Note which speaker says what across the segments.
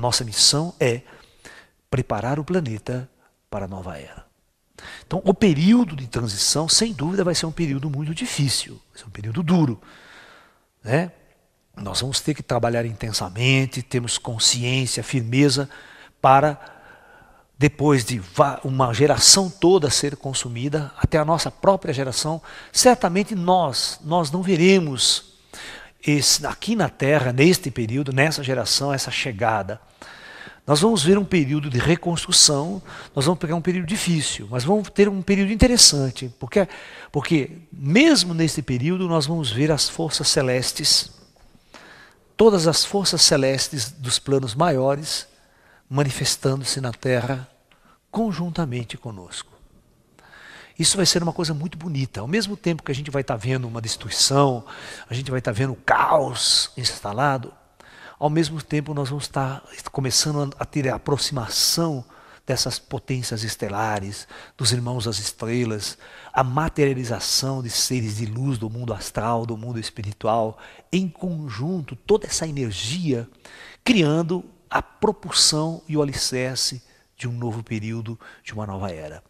Speaker 1: nossa missão é preparar o planeta para a nova era. Então, o período de transição, sem dúvida, vai ser um período muito difícil, vai ser um período duro. Né? Nós vamos ter que trabalhar intensamente, temos consciência, firmeza, para depois de uma geração toda ser consumida, até a nossa própria geração, certamente nós, nós não veremos esse, aqui na Terra, neste período, nessa geração, essa chegada. Nós vamos ver um período de reconstrução, nós vamos pegar um período difícil, mas vamos ter um período interessante, porque, porque mesmo neste período nós vamos ver as forças celestes, todas as forças celestes dos planos maiores manifestando-se na Terra conjuntamente conosco isso vai ser uma coisa muito bonita. Ao mesmo tempo que a gente vai estar tá vendo uma destruição, a gente vai estar tá vendo o caos instalado, ao mesmo tempo nós vamos estar tá começando a ter a aproximação dessas potências estelares, dos irmãos das estrelas, a materialização de seres de luz do mundo astral, do mundo espiritual, em conjunto, toda essa energia criando a propulsão e o alicerce de um novo período, de uma nova era.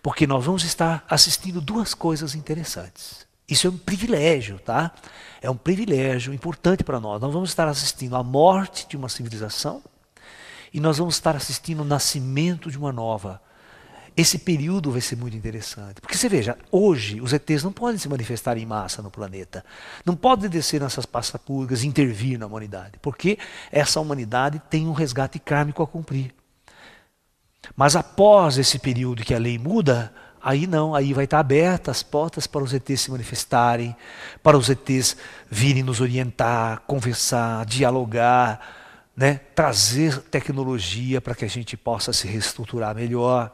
Speaker 1: Porque nós vamos estar assistindo duas coisas interessantes. Isso é um privilégio, tá? É um privilégio importante para nós. Nós vamos estar assistindo à morte de uma civilização e nós vamos estar assistindo o nascimento de uma nova. Esse período vai ser muito interessante. Porque você veja, hoje os ETs não podem se manifestar em massa no planeta. Não podem descer nessas pastas públicas e intervir na humanidade. Porque essa humanidade tem um resgate kármico a cumprir. Mas após esse período que a lei muda, aí não, aí vai estar aberta as portas para os ETs se manifestarem, para os ETs virem nos orientar, conversar, dialogar, né? trazer tecnologia para que a gente possa se reestruturar melhor.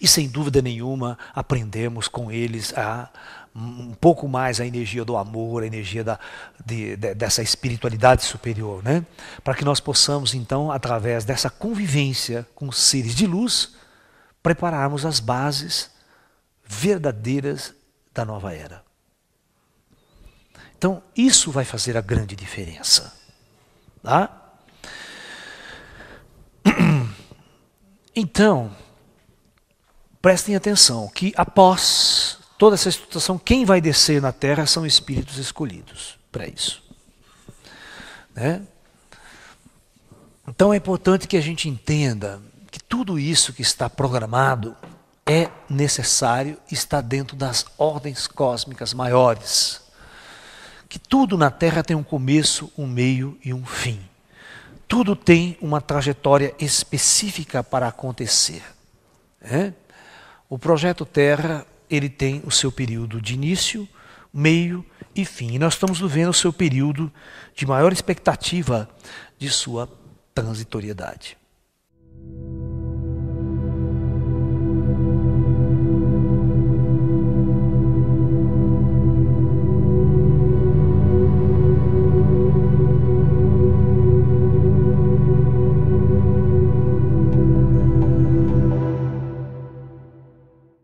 Speaker 1: E sem dúvida nenhuma aprendemos com eles a um pouco mais a energia do amor, a energia da, de, de, dessa espiritualidade superior, né? para que nós possamos, então, através dessa convivência com seres de luz, prepararmos as bases verdadeiras da nova era. Então, isso vai fazer a grande diferença. Tá? Então, prestem atenção que após toda essa situação, quem vai descer na terra são espíritos escolhidos para isso. Né? Então é importante que a gente entenda que tudo isso que está programado é necessário, está dentro das ordens cósmicas maiores. Que tudo na Terra tem um começo, um meio e um fim. Tudo tem uma trajetória específica para acontecer. É? O projeto Terra ele tem o seu período de início, meio e fim. E nós estamos vivendo o seu período de maior expectativa de sua transitoriedade.